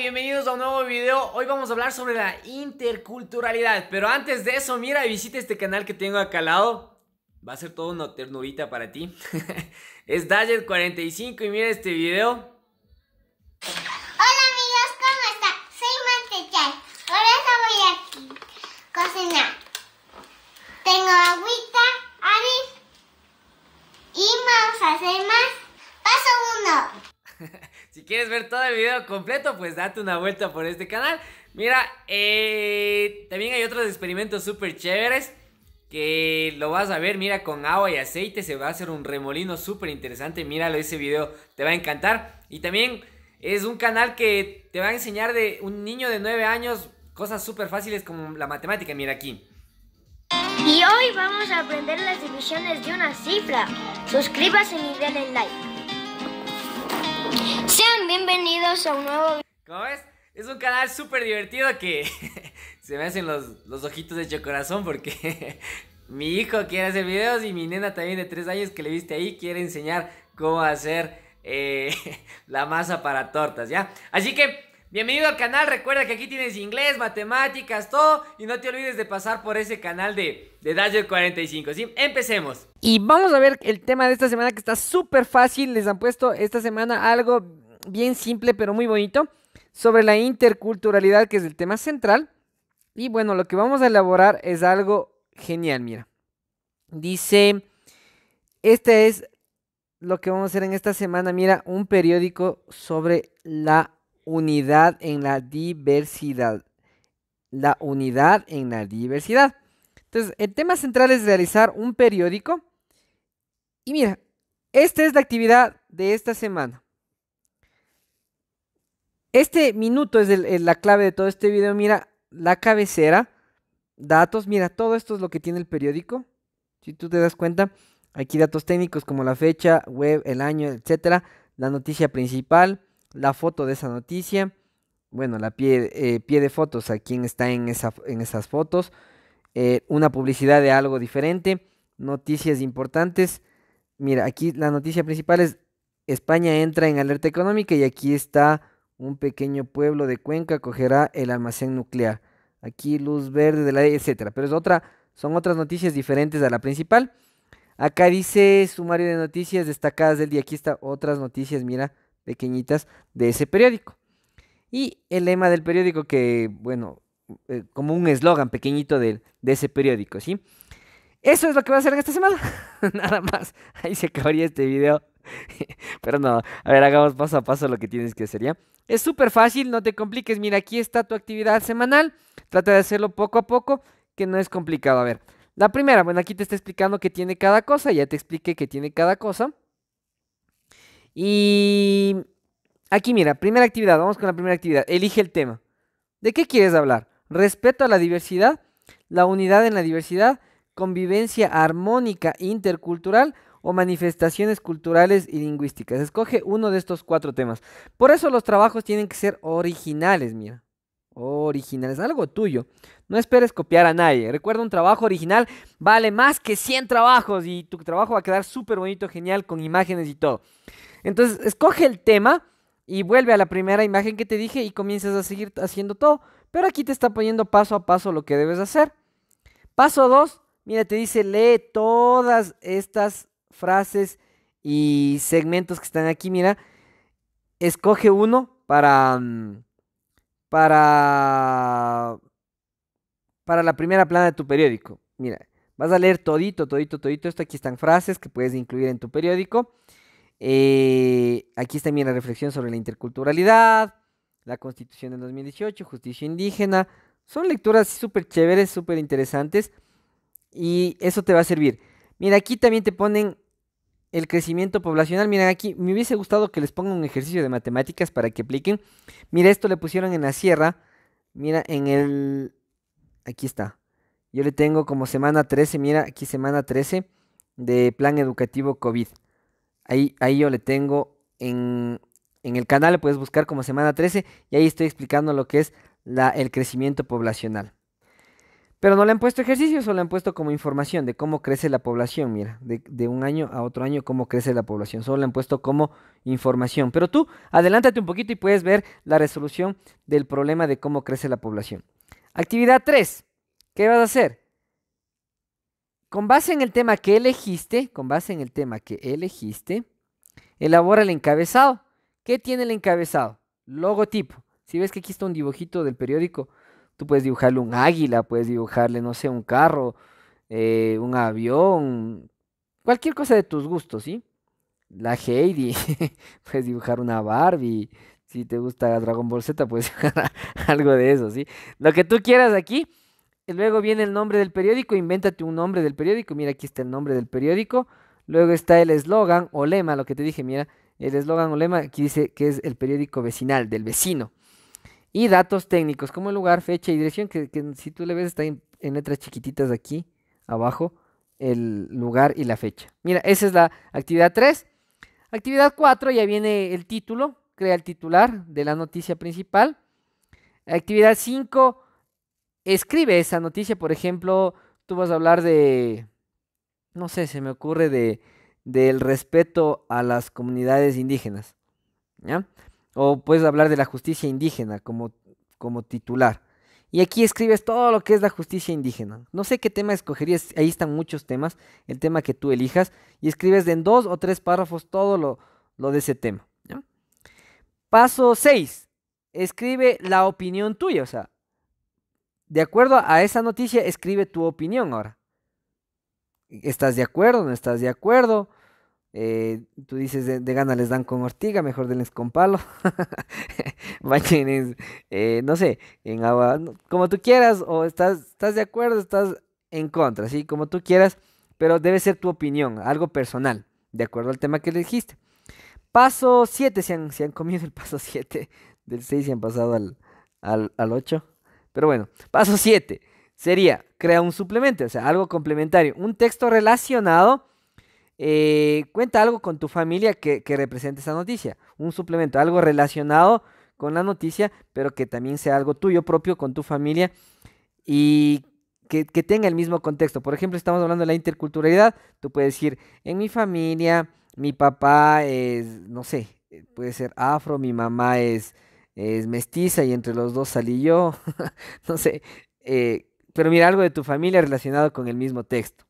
bienvenidos a un nuevo video. Hoy vamos a hablar sobre la interculturalidad. Pero antes de eso, mira, y visita este canal que tengo acá al lado. Va a ser todo una ternurita para ti. es Dajet45 y mira este video. quieres ver todo el video completo, pues date una vuelta por este canal. Mira, eh, también hay otros experimentos súper chéveres que lo vas a ver, mira, con agua y aceite se va a hacer un remolino súper interesante. Míralo, ese video te va a encantar. Y también es un canal que te va a enseñar de un niño de 9 años cosas súper fáciles como la matemática, mira aquí. Y hoy vamos a aprender las divisiones de una cifra. Suscríbase y denle like. Bienvenidos a un nuevo video. ¿Cómo ves? Es un canal súper divertido que se me hacen los, los ojitos de hecho corazón porque mi hijo quiere hacer videos y mi nena también de 3 años que le viste ahí quiere enseñar cómo hacer eh, la masa para tortas, ¿ya? Así que, bienvenido al canal, recuerda que aquí tienes inglés, matemáticas, todo y no te olvides de pasar por ese canal de, de 45, ¿sí? Empecemos. Y vamos a ver el tema de esta semana que está súper fácil, les han puesto esta semana algo bien simple pero muy bonito sobre la interculturalidad que es el tema central. Y bueno, lo que vamos a elaborar es algo genial, mira. Dice, este es lo que vamos a hacer en esta semana, mira, un periódico sobre la unidad en la diversidad. La unidad en la diversidad. Entonces, el tema central es realizar un periódico. Y mira, esta es la actividad de esta semana. Este minuto es la clave de todo este video. Mira, la cabecera, datos, mira, todo esto es lo que tiene el periódico. Si tú te das cuenta, aquí datos técnicos como la fecha, web, el año, etcétera, la noticia principal, la foto de esa noticia, bueno, la pie, eh, de fotos, a quién está en, esas fotos, eh, una publicidad de algo diferente, noticias importantes. Mira, aquí la noticia principal es España entra en alerta económica y aquí está un pequeño pueblo de Cuenca acogerá el almacén nuclear. Aquí luz verde de la ley, etcétera. Pero es otra, son otras noticias diferentes a la principal. Acá dice sumario de noticias destacadas del día. Aquí está otras noticias, mira, pequeñitas de ese periódico. Y el lema del periódico que, bueno, eh, como un eslogan pequeñito de, ese periódico, ¿sí? Eso es lo que va a hacer en esta semana. Nada más. Ahí se acabaría este video. Pero no, a ver, hagamos paso a paso lo que tienes que hacer, ¿ya? Es súper fácil, no te compliques. Mira, aquí está tu actividad semanal. Trata de hacerlo poco a poco, que no es complicado. A ver, la primera, bueno, aquí te está explicando qué tiene cada cosa. Ya te expliqué qué tiene cada cosa. Y aquí, mira, primera actividad. Vamos con la primera actividad. Elige el tema. ¿De qué quieres hablar? Respeto a la diversidad, la unidad en la diversidad, convivencia armónica intercultural, o manifestaciones culturales y lingüísticas. Escoge uno de estos cuatro temas. Por eso los trabajos tienen que ser originales, mira. Originales, algo tuyo. No esperes copiar a nadie. Recuerda, un trabajo original vale más que 100 trabajos y tu trabajo va a quedar súper bonito, genial, con imágenes y todo. Entonces, escoge el tema y vuelve a la primera imagen que te dije y comienzas a seguir haciendo todo. Pero aquí te está poniendo paso a paso lo que debes hacer. Paso dos, mira, te dice lee todas estas frases y segmentos que están aquí, mira, escoge uno para mm, para para la primera plana de tu periódico. Mira, vas a leer todito, todito, todito. Esto aquí están frases que puedes incluir en tu periódico. Eh, aquí está la reflexión sobre la interculturalidad, la constitución de 2018, justicia indígena. Son lecturas súper chéveres, súper interesantes. Y eso te va a servir. Mira, aquí también te ponen el crecimiento poblacional. Miren, aquí me hubiese gustado que les ponga un ejercicio de matemáticas para que apliquen. Mira, esto le pusieron en la sierra. Mira, en el... Aquí está. Yo le tengo como semana 13, mira, aquí semana 13 de plan educativo COVID. Ahí, ahí yo le tengo en, en el canal, le puedes buscar como semana 13 y ahí estoy explicando lo que es la, el crecimiento poblacional. Pero no le han puesto ejercicio, solo le han puesto como información de cómo crece la población. Mira, de, un año a otro año cómo crece la población. Solo le han puesto como información. Pero tú adelántate un poquito y puedes ver la resolución del problema de cómo crece la población. Actividad 3. ¿Qué vas a hacer? Con base en el tema que elegiste, con base en el tema que elegiste, elabora el encabezado. ¿Qué tiene el encabezado? Logotipo. Si ves que aquí está un dibujito del periódico, Tú puedes dibujarle un águila, puedes dibujarle, no sé, un carro, eh, un avión, cualquier cosa de tus gustos, ¿sí? La Heidi, puedes dibujar una Barbie, si te gusta Dragon Ball Z, puedes dibujar algo de eso, ¿sí? Lo que tú quieras aquí. luego viene el nombre del periódico, invéntate un nombre del periódico, mira aquí está el nombre del periódico. Luego está el eslogan o lema, lo que te dije, mira, el eslogan o lema aquí dice que es el periódico vecinal, del vecino. Y datos técnicos, como el lugar, fecha y dirección, que, si tú le ves está en, letras chiquititas aquí abajo, el lugar y la fecha. Mira, esa es la actividad 3. Actividad 4, ya viene el título, crea el titular de la noticia principal. Actividad 5, escribe esa noticia, por ejemplo, tú vas a hablar de, no sé, se me ocurre de, del respeto a las comunidades indígenas. ¿ya? O puedes hablar de la justicia indígena como, como titular. Y aquí escribes todo lo que es la justicia indígena. No sé qué tema escogerías, ahí están muchos temas, el tema que tú elijas, y escribes en dos o tres párrafos todo lo, de ese tema. Paso 6. Escribe la opinión tuya, o sea, de acuerdo a esa noticia, escribe tu opinión ahora. ¿Estás de acuerdo? ¿No estás de acuerdo? Eh, tú dices, de, gana les dan con ortiga, mejor denles con palo. Eh, no sé, en agua, como tú quieras, o estás, estás de acuerdo, estás en contra, ¿sí? Como tú quieras, pero debe ser tu opinión, algo personal, de acuerdo al tema que le dijiste. Paso 7, se han, han comido el paso 7, del 6 se han pasado al, al, al 8. Pero bueno, paso 7 sería, crea un suplemento, o sea, algo complementario, un texto relacionado eh, cuenta algo con tu familia que, represente esa noticia, un suplemento, algo relacionado con la noticia, pero que también sea algo tuyo propio con tu familia y que, tenga el mismo contexto. Por ejemplo, estamos hablando de la interculturalidad, tú puedes decir, en mi familia, mi papá es, no sé, eh, puede ser afro, mi mamá es, es mestiza y entre los dos salí yo, no sé, eh, pero mira algo de tu familia relacionado con el mismo texto.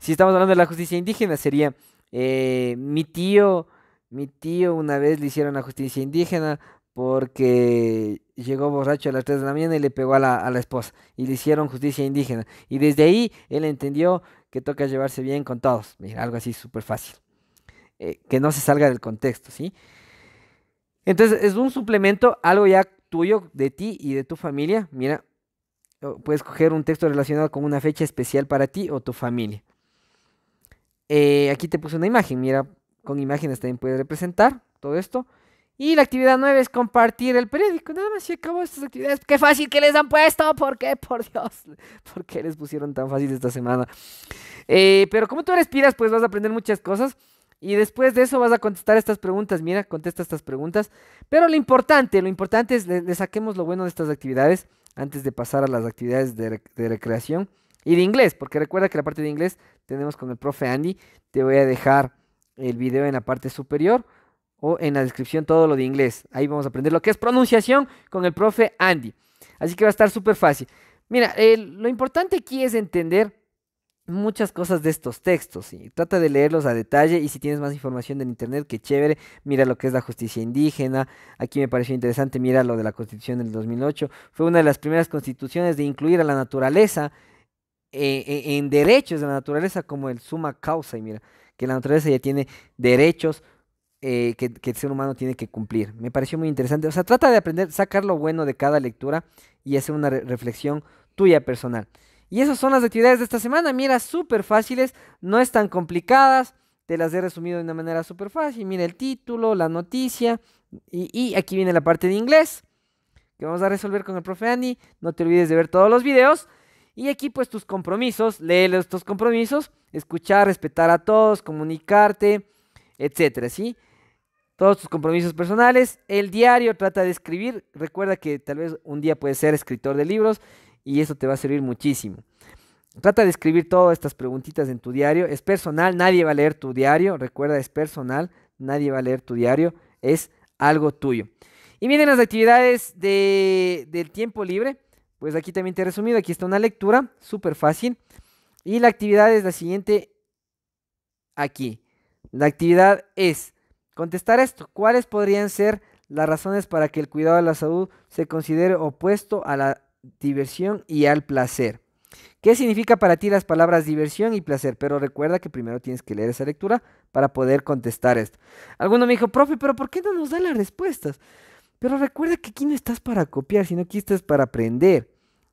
Si estamos hablando de la justicia indígena, sería eh, mi tío, mi tío una vez le hicieron la justicia indígena porque llegó borracho a las 3 de la mañana y le pegó a la, esposa y le hicieron justicia indígena. Y desde ahí él entendió que toca llevarse bien con todos, Mira, algo así súper fácil, eh, que no se salga del contexto, ¿sí? Entonces es un suplemento, algo ya tuyo, de ti y de tu familia, mira, puedes coger un texto relacionado con una fecha especial para ti o tu familia. Eh, aquí te puse una imagen, mira, con imágenes también puedes representar todo esto. Y la actividad 9 es compartir el periódico. Nada más si acabó estas actividades. Qué fácil que les han puesto. ¿Por qué? Por Dios. ¿Por qué les pusieron tan fácil esta semana? Eh, pero como tú respiras, pues vas a aprender muchas cosas. Y después de eso vas a contestar estas preguntas. Mira, contesta estas preguntas. Pero lo importante, lo importante es le, le saquemos lo bueno de estas actividades antes de pasar a las actividades de, recreación y de inglés, porque recuerda que la parte de inglés tenemos con el profe Andy. Te voy a dejar el video en la parte superior o en la descripción todo lo de inglés. Ahí vamos a aprender lo que es pronunciación con el profe Andy. Así que va a estar súper fácil. Mira, lo importante aquí es entender muchas cosas de estos textos. y Trata de leerlos a detalle y si tienes más información en Internet, que chévere, mira lo que es la justicia indígena. Aquí me pareció interesante, mira lo de la Constitución del 2008. Fue una de las primeras constituciones de incluir a la naturaleza eh, eh, en derechos de la naturaleza como el suma causa. Y mira, que la naturaleza ya tiene derechos. Eh, que, el ser humano tiene que cumplir. Me pareció muy interesante. O sea, trata de aprender, sacar lo bueno de cada lectura y hacer una reflexión tuya personal. Y esas son las actividades de esta semana. Mira, súper fáciles, no están complicadas. Te las he resumido de una manera súper fácil. Mira el título, la noticia. Y, aquí viene la parte de inglés que vamos a resolver con el profe Andy. No te olvides de ver todos los videos. Y aquí pues tus compromisos, lee tus compromisos, escuchar, respetar a todos, comunicarte, etcétera, ¿sí? todos tus compromisos personales. El diario trata de escribir. Recuerda que tal vez un día puedes ser escritor de libros y eso te va a servir muchísimo. Trata de escribir todas estas preguntitas en tu diario. Es personal, nadie va a leer tu diario. Recuerda, es personal, nadie va a leer tu diario. Es algo tuyo. Y miren las actividades de, del tiempo libre. Pues aquí también te he resumido. Aquí está una lectura, súper fácil. Y la actividad es la siguiente aquí. La actividad es contestar esto. ¿Cuáles podrían ser las razones para que el cuidado de la salud se considere opuesto a la diversión y al placer. ¿Qué significa para ti las palabras diversión y placer? Pero recuerda que primero tienes que leer esa lectura para poder contestar esto. Alguno me dijo, profe, pero ¿por qué no nos da las respuestas? Pero recuerda que aquí no estás para copiar, sino que estás para aprender.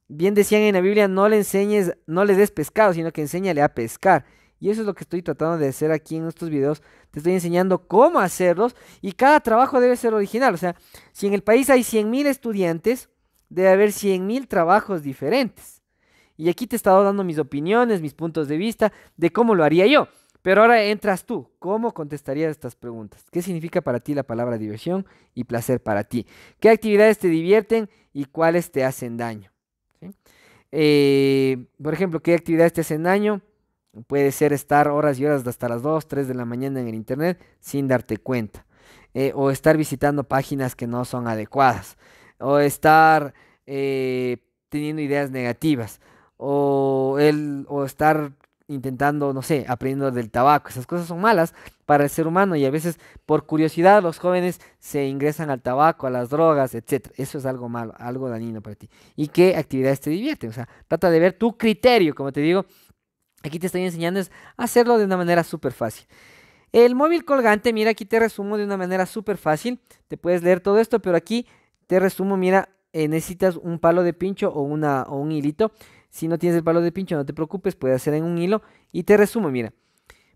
Bien decían en la Biblia, no le enseñes, no le des pescado, sino que enséñale a pescar. Y eso es lo que estoy tratando de hacer aquí en estos videos. Te estoy enseñando cómo hacerlos y cada trabajo debe ser original. O sea, si en el país hay 100.000 estudiantes, debe haber 100.000 trabajos diferentes. Y aquí te he estado dando mis opiniones, mis puntos de vista de cómo lo haría yo. Pero ahora entras tú. ¿Cómo contestarías estas preguntas? ¿Qué significa para ti la palabra diversión y placer para ti? ¿Qué actividades te divierten y cuáles te hacen daño? Eh, por ejemplo, ¿qué actividades te hacen daño? Puede ser estar horas y horas hasta las 2, 3 de la mañana en el Internet sin darte cuenta. Eh, o estar visitando páginas que no son adecuadas o estar eh, teniendo ideas negativas o, o estar intentando, no sé, aprendiendo del tabaco. Esas cosas son malas para el ser humano y a veces por curiosidad los jóvenes se ingresan al tabaco, a las drogas, etc. Eso es algo malo, algo dañino para ti. ¿Y qué actividades te divierten? O sea, trata de ver tu criterio, como te digo. Aquí te estoy enseñando es hacerlo de una manera súper fácil. El móvil colgante, mira, aquí te resumo de una manera súper fácil. Te puedes leer todo esto, pero aquí te resumo, mira, eh, necesitas un palo de pincho o, una, un hilito. Si no tienes el palo de pincho, no te preocupes, puedes hacer en un hilo. Y te resumo, mira,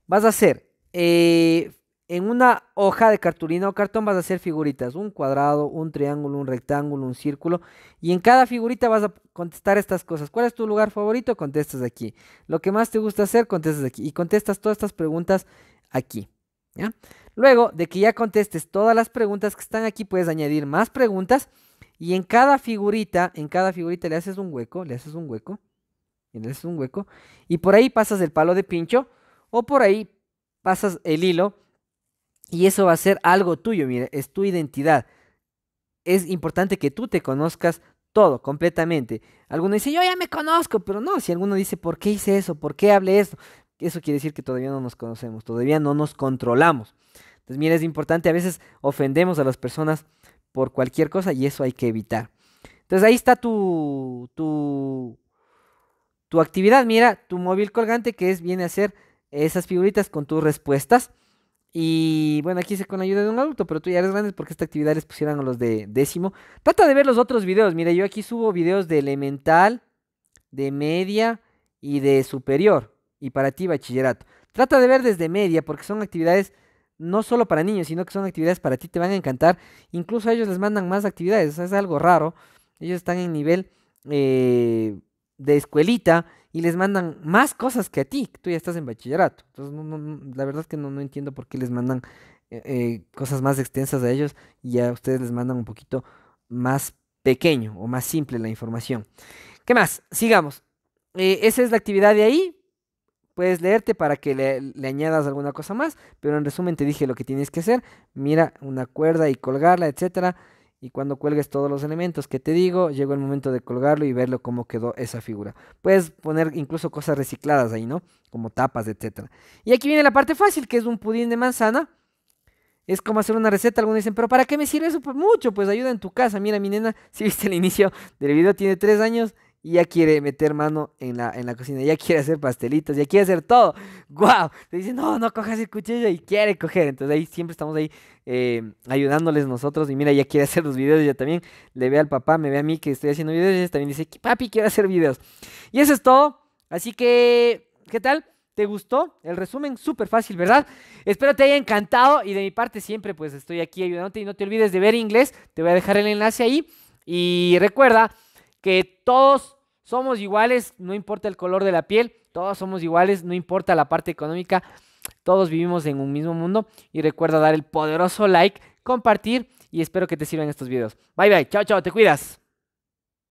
vas a hacer eh, en una hoja de cartulina o cartón vas a hacer figuritas, un cuadrado, un triángulo, un rectángulo, un círculo, y en cada figurita vas a contestar estas cosas. ¿Cuál es tu lugar favorito? Contestas aquí. Lo que más te gusta hacer, contestas aquí. Y contestas todas estas preguntas aquí. Luego de que ya contestes todas las preguntas que están aquí, puedes añadir más preguntas y en cada figurita, en cada figurita le haces un hueco, le haces un hueco, le haces un hueco, y por ahí pasas el palo de pincho o por ahí pasas el hilo y eso va a ser algo tuyo, mira, es tu identidad. Es importante que tú te conozcas todo, completamente. Alguno dice, yo ya me conozco, pero no, si alguno dice, ¿por qué hice eso? ¿Por qué hablé esto? Eso quiere decir que todavía no nos conocemos, todavía no nos controlamos. Entonces, mira, es importante, a veces ofendemos a las personas por cualquier cosa y eso hay que evitar. Entonces ahí está tu, tu, tu actividad. Mira, tu móvil colgante que es, viene a hacer esas figuritas con tus respuestas. Y bueno, aquí hice con ayuda de un adulto, pero tú ya eres grande porque esta actividad les pusieron a los de décimo. Trata de ver los otros videos. Mira, yo aquí subo videos de elemental, de media y de superior y para ti bachillerato. Trata de ver desde media porque son actividades no solo para niños, sino que son actividades para ti, te van a encantar. Incluso a ellos les mandan más actividades, o sea, es algo raro. Ellos están en nivel eh, de escuelita y les mandan más cosas que a ti, tú ya estás en bachillerato. Entonces, la verdad es que no, entiendo por qué les mandan eh, eh, cosas más extensas a ellos y a ustedes les mandan un poquito más pequeño o más simple la información. ¿Qué más? Sigamos. esa es la actividad de ahí puedes leerte para que le, añadas alguna cosa más, pero en resumen te dije lo que tienes que hacer, mira una cuerda y colgarla, etcétera, y cuando cuelgues todos los elementos que te digo, llegó el momento de colgarlo y verlo cómo quedó esa figura. Puedes poner incluso cosas recicladas ahí, ¿no? Como tapas, etcétera. Y aquí viene la parte fácil, que es un pudín de manzana. Es como hacer una receta. Algunos dicen, pero ¿para qué me sirve eso? Pues mucho, pues ayuda en tu casa. Mira, mi nena, si viste el inicio del video, tiene tres años y ya quiere meter mano en la, cocina, ya quiere hacer pastelitos, ya quiere hacer todo. ¡Guau! Te dice, no, no cojas el cuchillo y quiere coger. Entonces ahí siempre estamos ahí em, ayudándoles nosotros. Y mira, ya quiere hacer los videos, ya también le ve al papá, me ve a mí que estoy haciendo videos y ella también dice, papi, quiero hacer videos. Y eso es todo. Así que, ¿qué tal? ¿Te gustó el resumen? Súper fácil, ¿verdad? Espero te haya encantado y de mi parte siempre pues estoy aquí ayudándote y no te olvides de ver inglés. Te voy a dejar el enlace ahí y recuerda que todos somos iguales, no importa el color de la piel, todos somos iguales, no importa la parte económica, todos vivimos en un mismo mundo y recuerda dar el poderoso like, compartir y espero que te sirvan estos videos. Bye bye, chao chao, te cuidas.